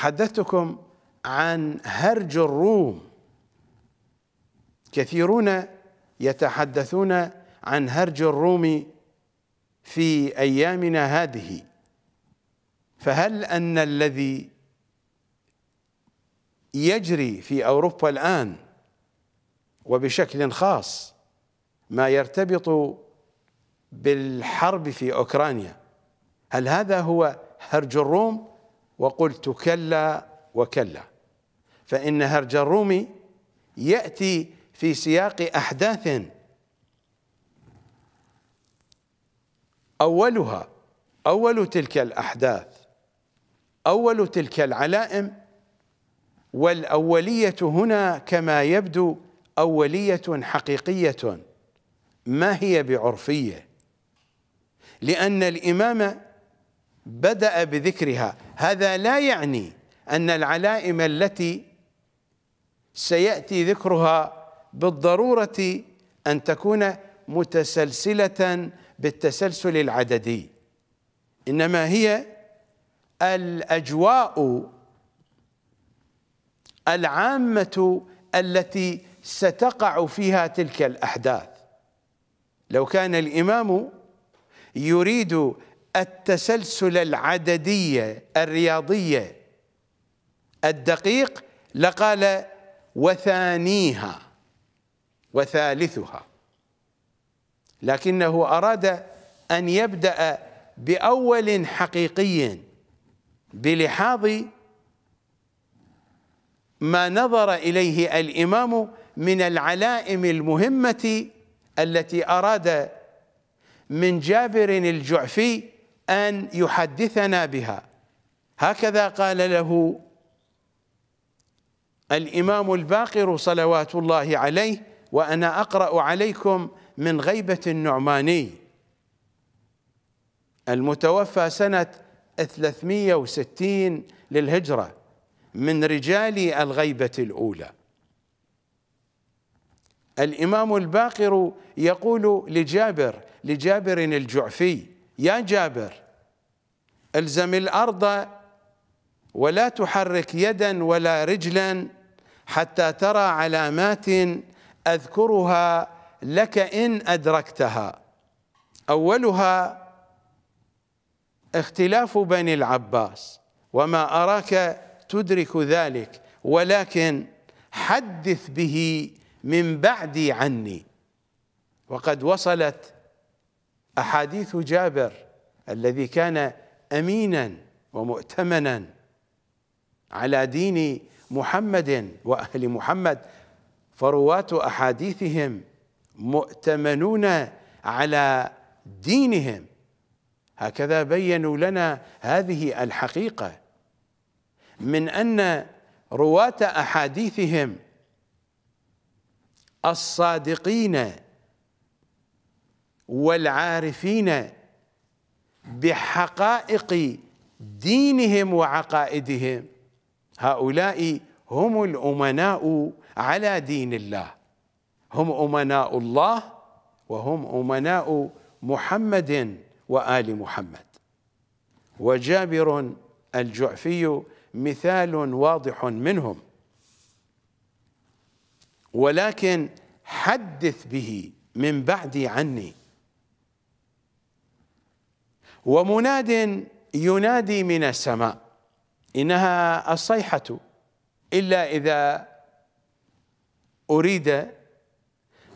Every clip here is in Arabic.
حدثتكم عن هرج الروم كثيرون يتحدثون عن هرج الروم في ايامنا هذه فهل ان الذي يجري في اوروبا الان وبشكل خاص ما يرتبط بالحرب في اوكرانيا هل هذا هو هرج الروم وقلت كلا وكلا فإن هرج الرومي يأتي في سياق أحداث أولها أول تلك الأحداث أول تلك العلائم والأولية هنا كما يبدو أولية حقيقية ما هي بعرفية لأن الإمام بدأ بذكرها هذا لا يعني أن العلائم التي سيأتي ذكرها بالضرورة أن تكون متسلسلة بالتسلسل العددي إنما هي الأجواء العامة التي ستقع فيها تلك الأحداث لو كان الإمام يريد التسلسل العددية الرياضية الدقيق لقال وثانيها وثالثها لكنه أراد أن يبدأ بأول حقيقي بلحاظ ما نظر إليه الإمام من العلائم المهمة التي أراد من جابر الجعفي أن يحدثنا بها هكذا قال له الإمام الباقر صلوات الله عليه وأنا أقرأ عليكم من غيبة النعماني المتوفى سنة 360 للهجرة من رجال الغيبة الأولى الإمام الباقر يقول لجابر لجابر الجعفي يا جابر الزم الارض ولا تحرك يدا ولا رجلا حتى ترى علامات اذكرها لك ان ادركتها اولها اختلاف بني العباس وما اراك تدرك ذلك ولكن حدث به من بعدي عني وقد وصلت احاديث جابر الذي كان امينا ومؤتمنا على دين محمد واهل محمد فرواه احاديثهم مؤتمنون على دينهم هكذا بينوا لنا هذه الحقيقه من ان رواه احاديثهم الصادقين والعارفين بحقائق دينهم وعقائدهم هؤلاء هم الأمناء على دين الله هم أمناء الله وهم أمناء محمد وآل محمد وجابر الجعفي مثال واضح منهم ولكن حدث به من بعدي عني ومناد ينادي من السماء إنها الصيحة إلا إذا أريد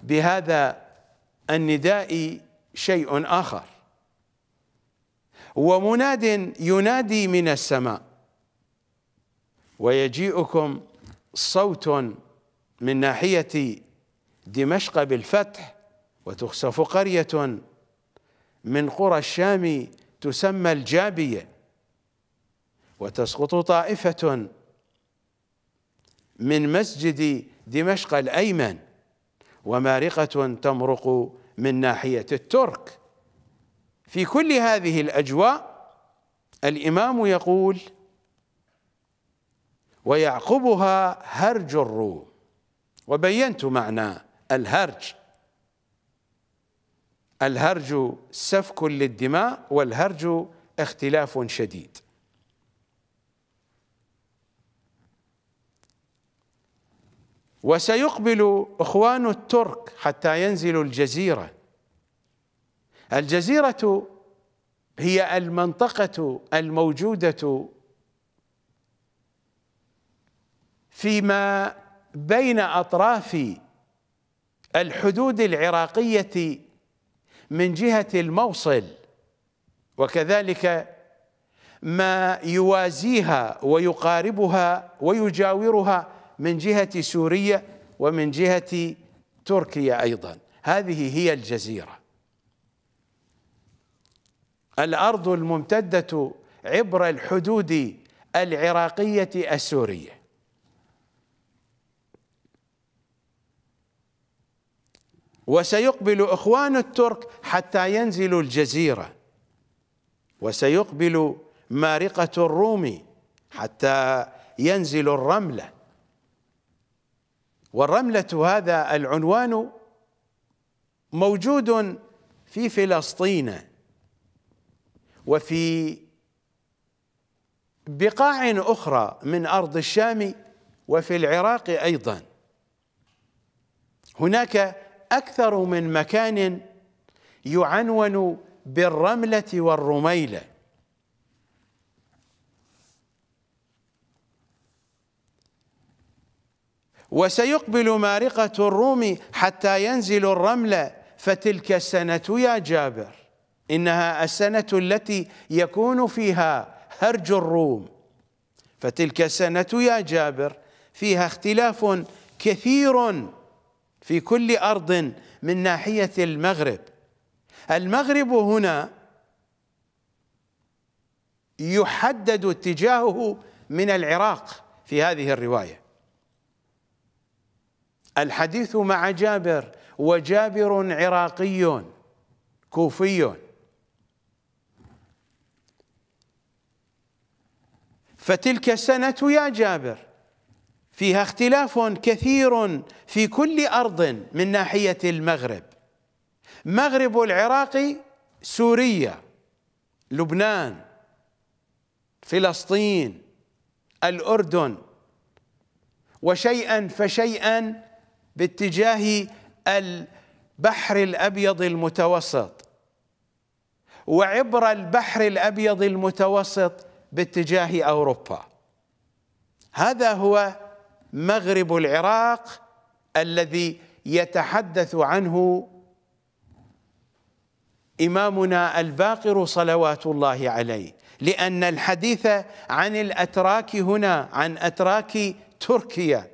بهذا النداء شيء آخر ومناد ينادي من السماء ويجيئكم صوت من ناحية دمشق بالفتح وتخسف قرية من قرى الشام تسمى الجابية وتسقط طائفة من مسجد دمشق الأيمن ومارقة تمرق من ناحية الترك في كل هذه الأجواء الإمام يقول ويعقبها هرج الروم وبينت معنى الهرج الهرج سفك للدماء والهرج اختلاف شديد وسيقبل اخوان الترك حتى ينزلوا الجزيره الجزيره هي المنطقه الموجوده فيما بين اطراف الحدود العراقيه من جهة الموصل وكذلك ما يوازيها ويقاربها ويجاورها من جهة سوريا ومن جهة تركيا أيضا هذه هي الجزيرة الأرض الممتدة عبر الحدود العراقية السورية وسيقبل اخوان الترك حتى ينزلوا الجزيره وسيقبل مارقه الروم حتى ينزل الرمله والرمله هذا العنوان موجود في فلسطين وفي بقاع اخرى من ارض الشام وفي العراق ايضا هناك أكثر من مكان يعنون بالرملة والرميلة وسيقبل مارقة الروم حتى ينزل الرمل فتلك السنة يا جابر إنها السنة التي يكون فيها هرج الروم فتلك السنة يا جابر فيها اختلاف كثير في كل أرض من ناحية المغرب المغرب هنا يحدد اتجاهه من العراق في هذه الرواية الحديث مع جابر وجابر عراقي كوفي فتلك السنة يا جابر فيها اختلاف كثير في كل ارض من ناحيه المغرب مغرب العراق سوريا لبنان فلسطين الاردن وشيئا فشيئا باتجاه البحر الابيض المتوسط وعبر البحر الابيض المتوسط باتجاه اوروبا هذا هو مغرب العراق الذي يتحدث عنه إمامنا الباقر صلوات الله عليه لأن الحديث عن الأتراك هنا عن أتراك تركيا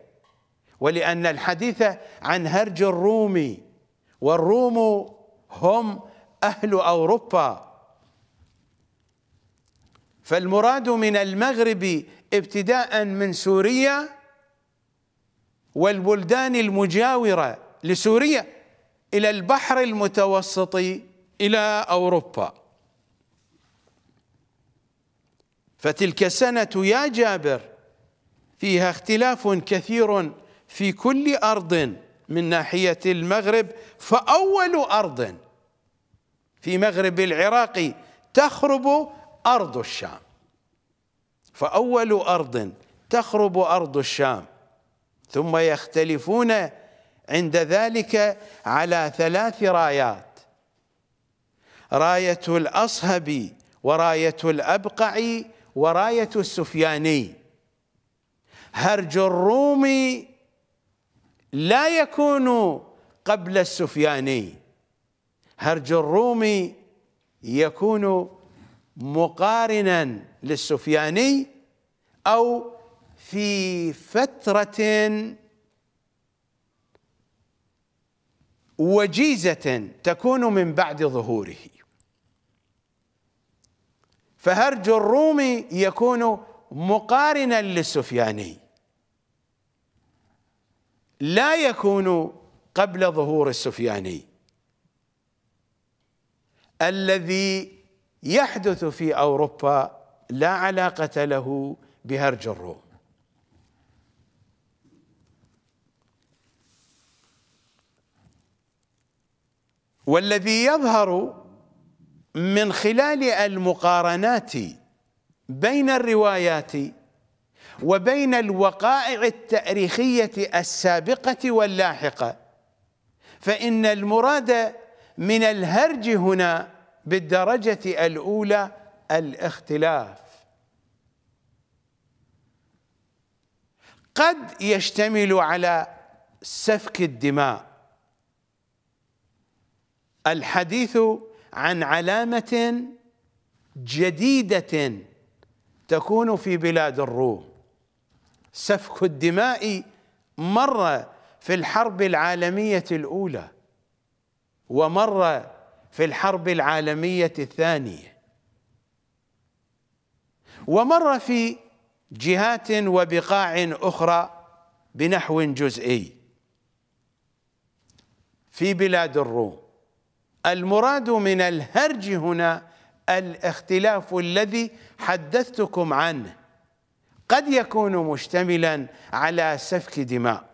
ولأن الحديث عن هرج الروم والروم هم أهل أوروبا فالمراد من المغرب ابتداء من سوريا والبلدان المجاورة لسوريا إلى البحر المتوسط إلى أوروبا فتلك السنة يا جابر فيها اختلاف كثير في كل أرض من ناحية المغرب فأول أرض في مغرب العراق تخرب أرض الشام فأول أرض تخرب أرض الشام ثم يختلفون عند ذلك على ثلاث رايات راية الأصهبي وراية الأبقعي وراية السفياني هرج الروم لا يكون قبل السفياني هرج الروم يكون مقارنا للسفياني أو في فترة وجيزة تكون من بعد ظهوره فهرج الروم يكون مقارنا للسفياني لا يكون قبل ظهور السفياني الذي يحدث في أوروبا لا علاقة له بهرج الروم والذي يظهر من خلال المقارنات بين الروايات وبين الوقائع التاريخيه السابقه واللاحقه فان المراد من الهرج هنا بالدرجه الاولى الاختلاف قد يشتمل على سفك الدماء الحديث عن علامة جديدة تكون في بلاد الروم سفك الدماء مر في الحرب العالمية الأولى ومر في الحرب العالمية الثانية ومر في جهات وبقاع أخرى بنحو جزئي في بلاد الروم المراد من الهرج هنا الاختلاف الذي حدثتكم عنه قد يكون مشتملا على سفك دماء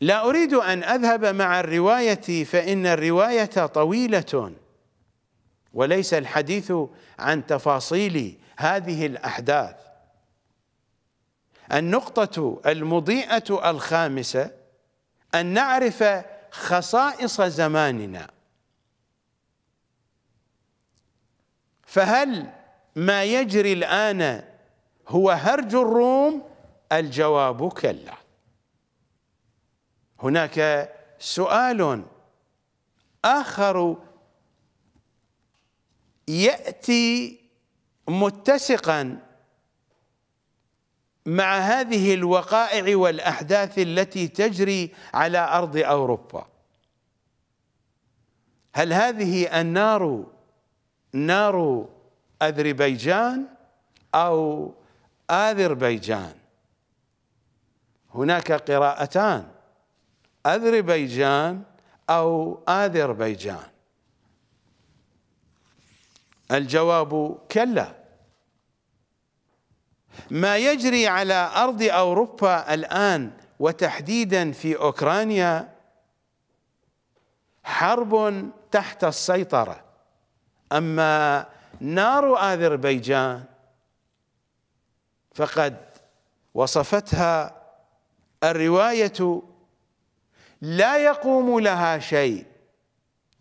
لا أريد أن أذهب مع الرواية فإن الرواية طويلة وليس الحديث عن تفاصيل هذه الأحداث النقطة المضيئة الخامسة أن نعرف خصائص زماننا فهل ما يجري الآن هو هرج الروم الجواب كلا هناك سؤال آخر يأتي متسقا مع هذه الوقائع والأحداث التي تجري على أرض أوروبا هل هذه النار نار أذربيجان أو آذربيجان هناك قراءتان أذربيجان أو آذربيجان الجواب كلا ما يجري على ارض اوروبا الان وتحديدا في اوكرانيا حرب تحت السيطره اما نار اذربيجان فقد وصفتها الروايه لا يقوم لها شيء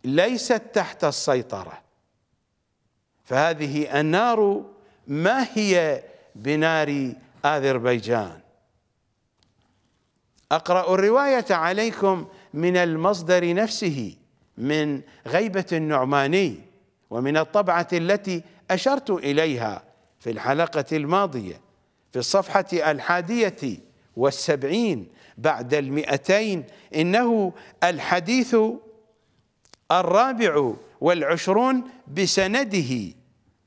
ليست تحت السيطره فهذه النار ما هي بنار اذربيجان اقرا الروايه عليكم من المصدر نفسه من غيبه النعماني ومن الطبعه التي اشرت اليها في الحلقه الماضيه في الصفحه الحاديه والسبعين بعد المئتين انه الحديث الرابع والعشرون بسنده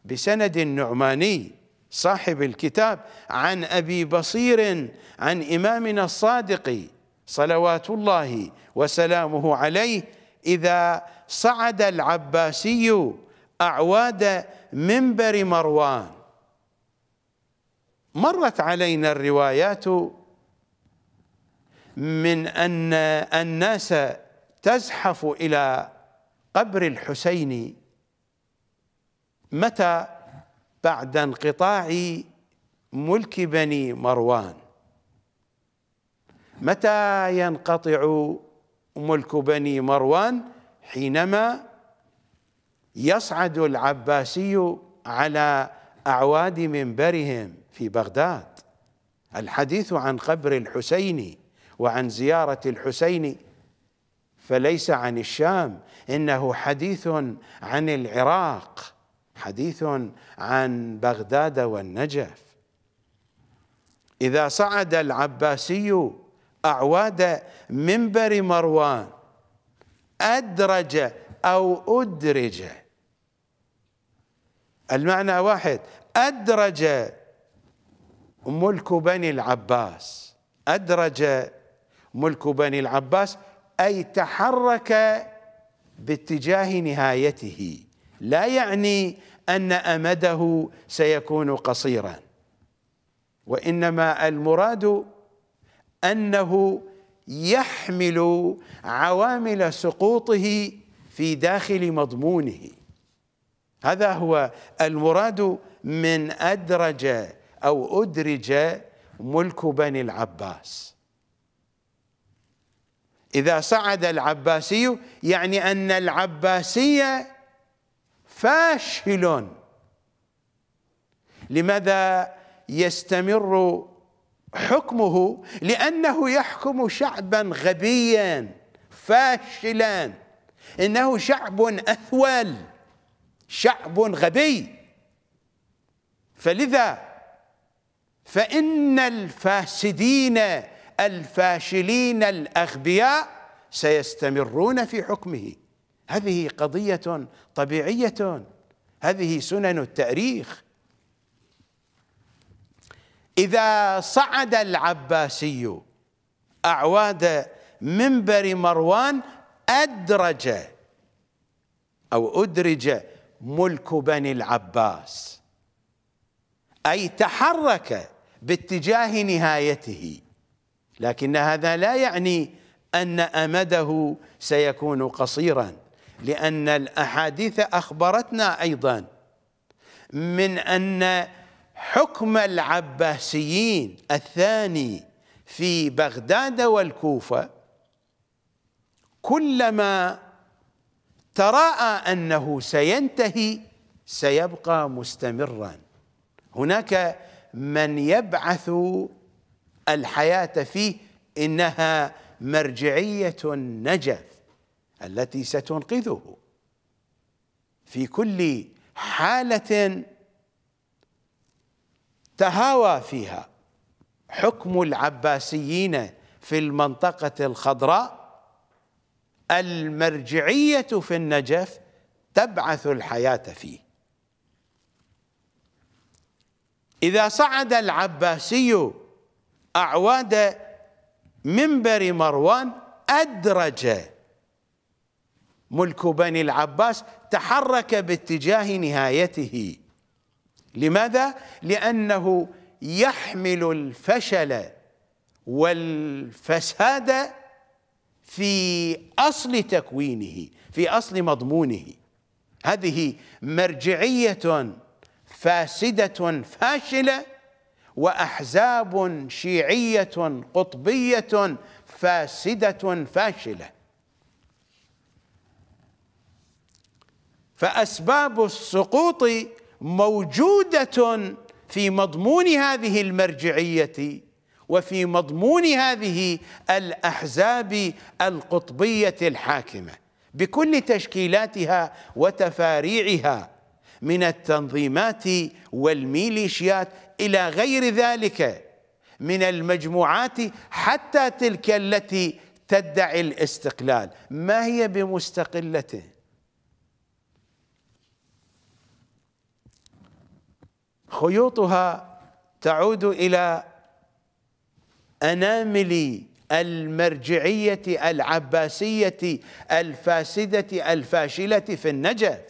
بسند النعماني صاحب الكتاب عن أبي بصير عن إمامنا الصادق صلوات الله وسلامه عليه إذا صعد العباسي أعواد منبر مروان مرت علينا الروايات من أن الناس تزحف إلى قبر الحسين متى بعد انقطاع ملك بني مروان متى ينقطع ملك بني مروان حينما يصعد العباسي على اعواد منبرهم في بغداد الحديث عن قبر الحسين وعن زياره الحسين فليس عن الشام انه حديث عن العراق حديث عن بغداد والنجف إذا صعد العباسي أعواد منبر مروان أدرج أو أدرج المعنى واحد أدرج ملك بني العباس أدرج ملك بني العباس أي تحرك باتجاه نهايته لا يعني أن أمده سيكون قصيرا وإنما المراد أنه يحمل عوامل سقوطه في داخل مضمونه هذا هو المراد من أدرج أو أدرج ملك بني العباس إذا صعد العباسي يعني أن العباسية فاشل لماذا يستمر حكمه لأنه يحكم شعبا غبيا فاشلا إنه شعب أثول شعب غبي فلذا فإن الفاسدين الفاشلين الأغبياء سيستمرون في حكمه هذه قضية طبيعية هذه سنن التاريخ إذا صعد العباسي أعواد منبر مروان أدرج أو أدرج ملك بني العباس أي تحرك باتجاه نهايته لكن هذا لا يعني أن أمده سيكون قصيراً لأن الأحاديث أخبرتنا أيضا من أن حكم العباسيين الثاني في بغداد والكوفة كلما تراءى أنه سينتهي سيبقى مستمرا هناك من يبعث الحياة فيه إنها مرجعية النجف التي ستنقذه في كل حالة تهاوى فيها حكم العباسيين في المنطقة الخضراء المرجعية في النجف تبعث الحياة فيه إذا صعد العباسي أعواد منبر مروان أدرج ملك بني العباس تحرك باتجاه نهايته لماذا؟ لأنه يحمل الفشل والفساد في أصل تكوينه في أصل مضمونه هذه مرجعية فاسدة فاشلة وأحزاب شيعية قطبية فاسدة فاشلة فاسباب السقوط موجوده في مضمون هذه المرجعيه وفي مضمون هذه الاحزاب القطبيه الحاكمه بكل تشكيلاتها وتفاريعها من التنظيمات والميليشيات الى غير ذلك من المجموعات حتى تلك التي تدعي الاستقلال ما هي بمستقله خيوطها تعود إلى أنامل المرجعية العباسية الفاسدة الفاشلة في النجف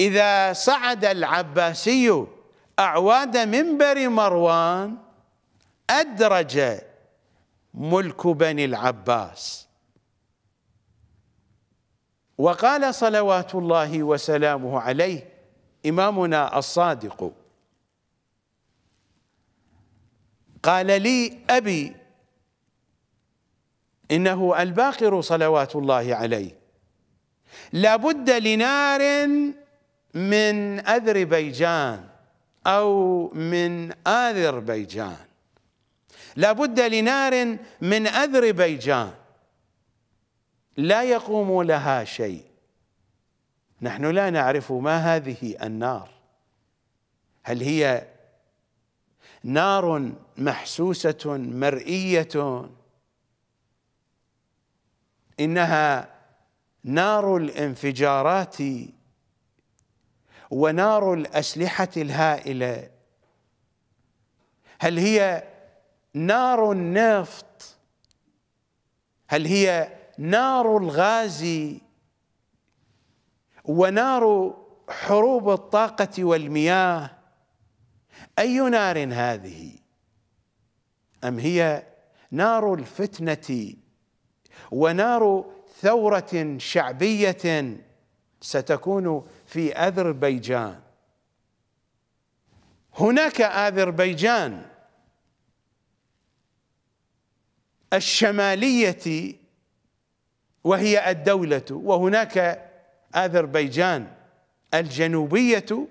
إذا صعد العباسي أعواد منبر مروان أدرج ملك بني العباس وقال صلوات الله وسلامه عليه إمامنا الصادق قال لي أبي إنه الباقر صلوات الله عليه لابد لنار من أذربيجان أو من آذربيجان لابد لنار من أذربيجان لا يقوم لها شيء نحن لا نعرف ما هذه النار هل هي نار محسوسة مرئية إنها نار الانفجارات ونار الأسلحة الهائلة هل هي نار النفط هل هي نار الغازي ونار حروب الطاقة والمياه أي نار هذه أم هي نار الفتنة ونار ثورة شعبية ستكون في أذربيجان هناك أذربيجان الشمالية وهي الدولة وهناك أذربيجان الجنوبية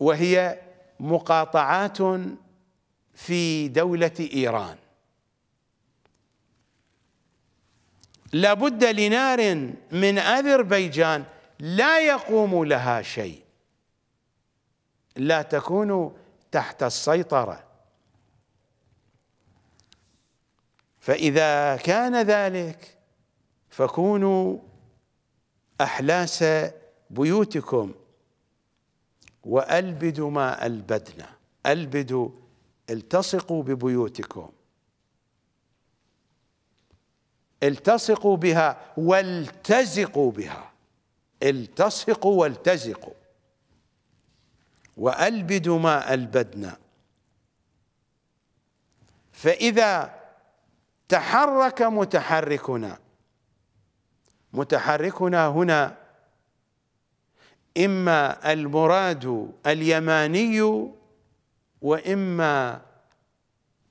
وهي مقاطعات في دولة إيران لابد لنار من أذربيجان لا يقوم لها شيء لا تكون تحت السيطرة فإذا كان ذلك فكونوا أحلاس بيوتكم وألبدوا ما ألبدنا ألبدوا التصقوا ببيوتكم التصقوا بها والتزقوا بها التصقوا والتزقوا وألبدوا ما ألبدنا فإذا تحرك متحركنا متحركنا هنا إما المراد اليماني وإما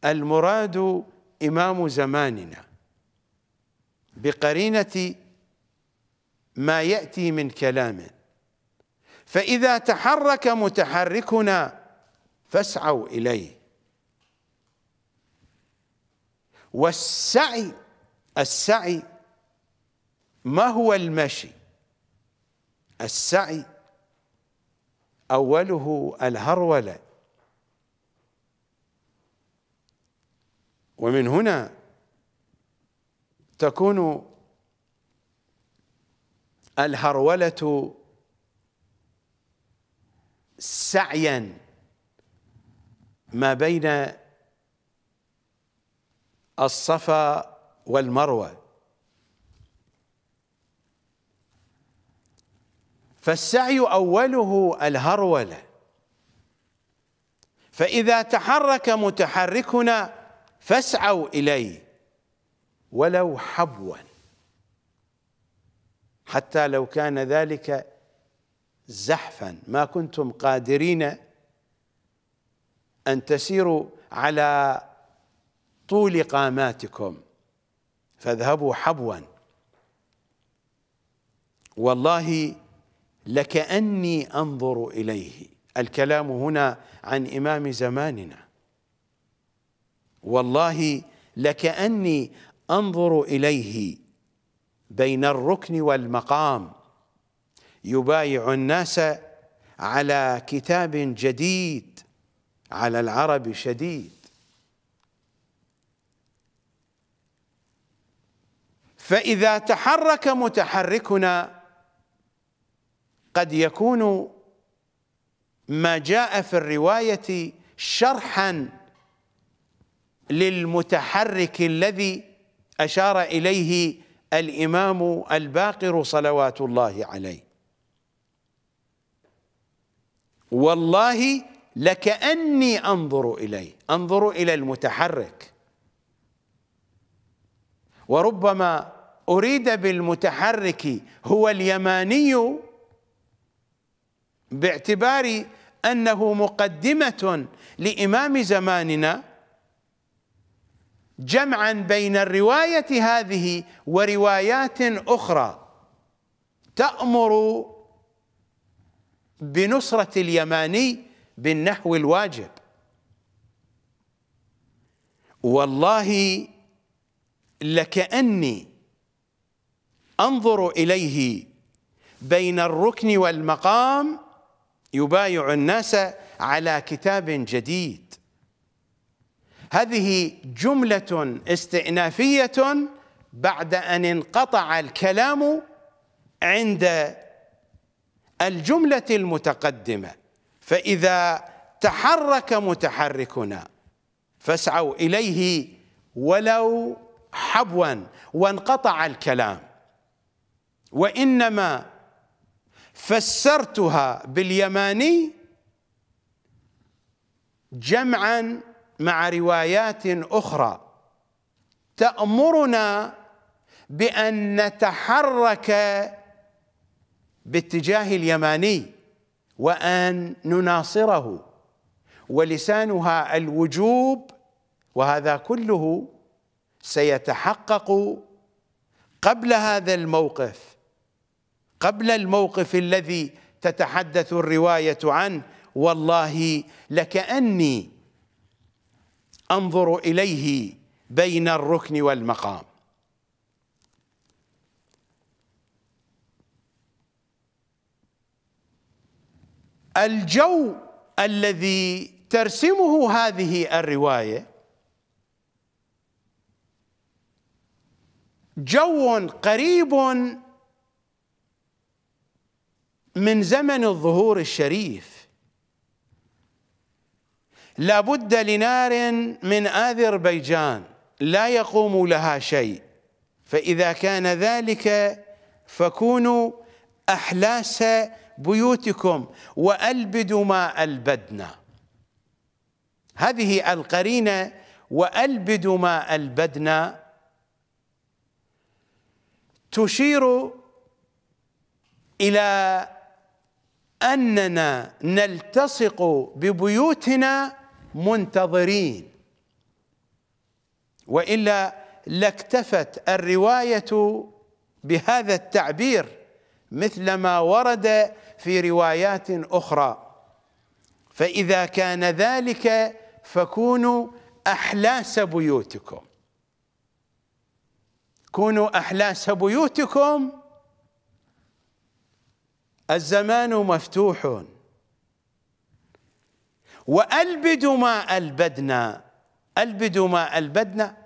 المراد إمام زماننا بقرينة ما يأتي من كلام فإذا تحرك متحركنا فاسعوا إليه والسعي السعي ما هو المشي السعي أوله الهرولة ومن هنا تكون الهرولة سعيا ما بين الصفا والمروه فالسعي اوله الهروله فاذا تحرك متحركنا فاسعوا اليه ولو حبوا حتى لو كان ذلك زحفا ما كنتم قادرين ان تسيروا على طول قاماتكم فاذهبوا حبوا والله لكأني أنظر إليه الكلام هنا عن إمام زماننا والله لكأني أنظر إليه بين الركن والمقام يبايع الناس على كتاب جديد على العرب شديد فإذا تحرك متحركنا قد يكون ما جاء في الرواية شرحا للمتحرك الذي أشار إليه الإمام الباقر صلوات الله عليه والله لكأني أنظر إليه أنظر إلى المتحرك وربما أريد بالمتحرك هو اليماني باعتبار أنه مقدمة لإمام زماننا جمعا بين الرواية هذه وروايات أخرى تأمر بنصرة اليماني بالنحو الواجب والله لكأني انظر اليه بين الركن والمقام يبايع الناس على كتاب جديد هذه جمله استئنافيه بعد ان انقطع الكلام عند الجمله المتقدمه فاذا تحرك متحركنا فاسعوا اليه ولو حبوا وانقطع الكلام وإنما فسرتها باليماني جمعا مع روايات أخرى تأمرنا بأن نتحرك باتجاه اليماني وأن نناصره ولسانها الوجوب وهذا كله سيتحقق قبل هذا الموقف قبل الموقف الذي تتحدث الرواية عنه والله لكأني أنظر إليه بين الركن والمقام الجو الذي ترسمه هذه الروايه جو قريب من زمن الظهور الشريف لابد لنار من اذربيجان لا يقوم لها شيء فاذا كان ذلك فكونوا احلاس بيوتكم والبدوا ما البدنا هذه القرينه والبدوا ما البدنا تشير الى اننا نلتصق ببيوتنا منتظرين والا لاكتفت الروايه بهذا التعبير مثل ما ورد في روايات اخرى فاذا كان ذلك فكونوا احلاس بيوتكم كونوا احلاس بيوتكم الزمان مفتوح وألبد ما ألبدنا ألبد ما ألبدنا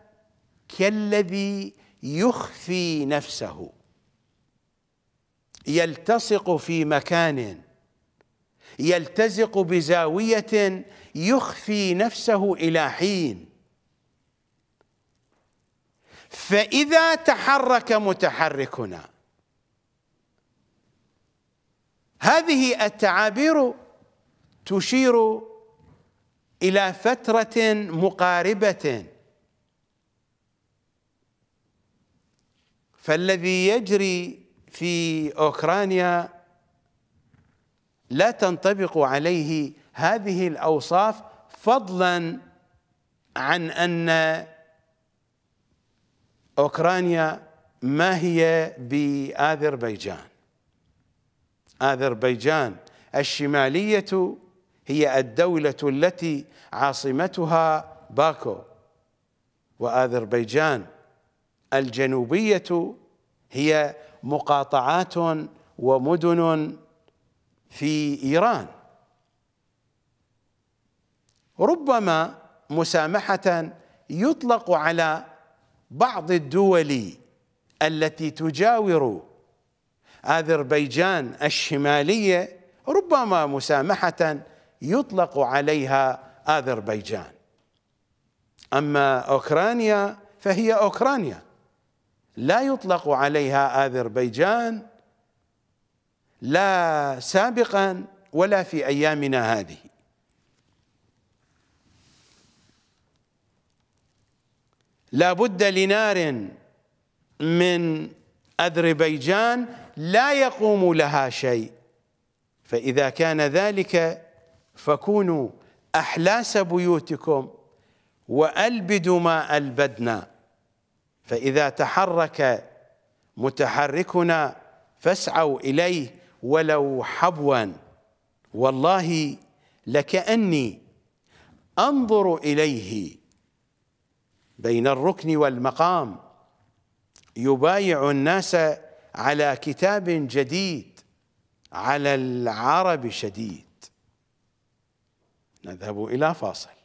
كالذي يخفي نفسه يلتصق في مكان يلتزق بزاوية يخفي نفسه إلى حين فإذا تحرك متحركنا هذه التعابير تشير الى فتره مقاربه فالذي يجري في اوكرانيا لا تنطبق عليه هذه الاوصاف فضلا عن ان اوكرانيا ما هي باذربيجان اذربيجان الشماليه هي الدوله التي عاصمتها باكو واذربيجان الجنوبيه هي مقاطعات ومدن في ايران ربما مسامحه يطلق على بعض الدول التي تجاور اذربيجان الشماليه ربما مسامحه يطلق عليها اذربيجان اما اوكرانيا فهي اوكرانيا لا يطلق عليها اذربيجان لا سابقا ولا في ايامنا هذه لا بد لنار من اذربيجان لا يقوم لها شيء فإذا كان ذلك فكونوا أحلاس بيوتكم وألبدوا ما ألبدنا فإذا تحرك متحركنا فاسعوا إليه ولو حبوا والله لكأني أنظر إليه بين الركن والمقام يبايع الناس على كتاب جديد على العرب شديد نذهب إلى فاصل